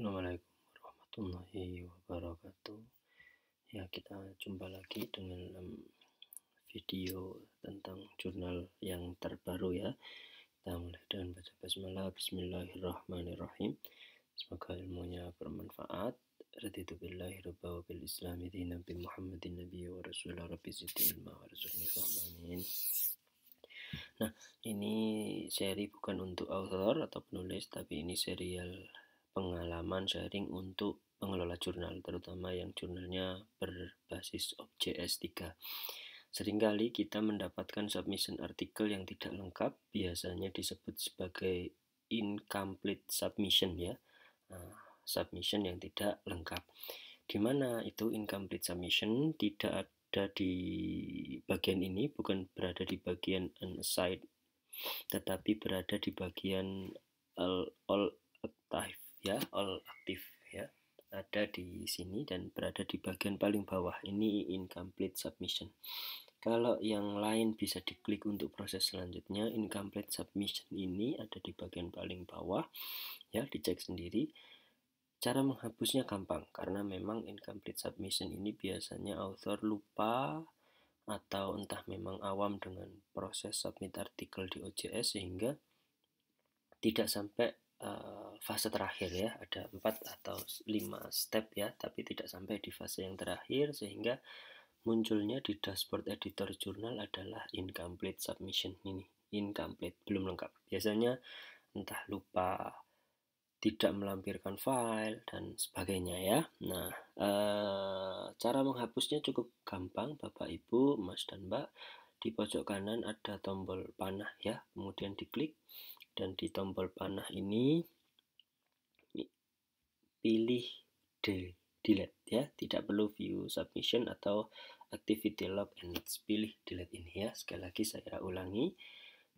Assalamualaikum warahmatullahi wabarakatuh. Ya, kita jumpa lagi dengan video tentang jurnal yang terbaru ya. Kita mulai dengan baca basmalah bismillahirrahmanirrahim. Semoga ilmunya bermanfaat. Raditu billahi rabba wa bil islami Muhammadin wa rabbi ilma wa amin. Nah, ini seri bukan untuk author atau penulis, tapi ini serial pengalaman sharing untuk pengelola jurnal, terutama yang jurnalnya berbasis s 3. Seringkali kita mendapatkan submission artikel yang tidak lengkap, biasanya disebut sebagai incomplete submission ya. Ah, submission yang tidak lengkap. Di mana itu incomplete submission tidak ada di bagian ini, bukan berada di bagian unassigned, tetapi berada di bagian eh, all, all type ya all aktif ya ada di sini dan berada di bagian paling bawah ini incomplete submission kalau yang lain bisa diklik untuk proses selanjutnya incomplete submission ini ada di bagian paling bawah ya dicek sendiri cara menghapusnya gampang karena memang incomplete submission ini biasanya author lupa atau entah memang awam dengan proses submit artikel di OJS sehingga tidak sampai uh, fase terakhir ya ada empat atau lima step ya tapi tidak sampai di fase yang terakhir sehingga munculnya di dashboard editor jurnal adalah incomplete submission ini incomplete belum lengkap biasanya entah lupa tidak melampirkan file dan sebagainya ya. Nah, e, cara menghapusnya cukup gampang Bapak Ibu, Mas dan Mbak. Di pojok kanan ada tombol panah ya, kemudian diklik dan di tombol panah ini pilih de delete ya tidak perlu view submission atau activity log and let's pilih delete ini ya sekali lagi saya ulangi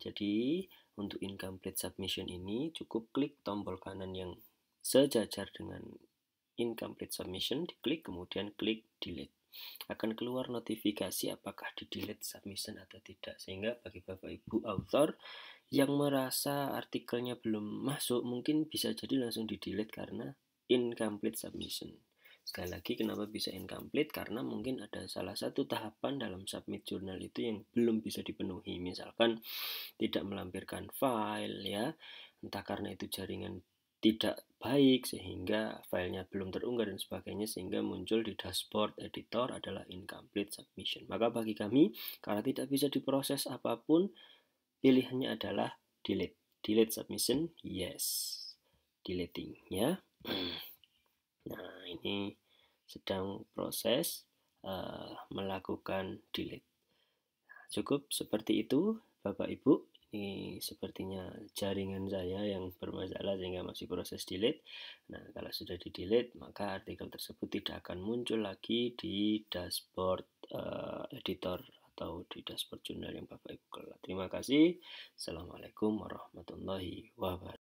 jadi untuk incomplete submission ini cukup klik tombol kanan yang sejajar dengan incomplete submission diklik kemudian klik delete akan keluar notifikasi apakah di delete submission atau tidak sehingga bagi bapak ibu author yang merasa artikelnya belum masuk mungkin bisa jadi langsung di delete karena incomplete submission sekali lagi kenapa bisa incomplete karena mungkin ada salah satu tahapan dalam submit jurnal itu yang belum bisa dipenuhi misalkan tidak melampirkan file ya entah karena itu jaringan tidak baik sehingga filenya belum terunggah dan sebagainya sehingga muncul di dashboard editor adalah incomplete submission. Maka bagi kami karena tidak bisa diproses apapun pilihannya adalah delete. Delete submission, yes. Deleting, ya. Nah, ini sedang proses uh, melakukan delete. Cukup seperti itu, Bapak Ibu. Ini sepertinya jaringan saya yang bermasalah sehingga masih proses delete. Nah, kalau sudah di delete, maka artikel tersebut tidak akan muncul lagi di dashboard uh, editor atau di dashboard jurnal yang Bapak Ibu kelola. Terima kasih. Assalamualaikum warahmatullahi wabarakatuh.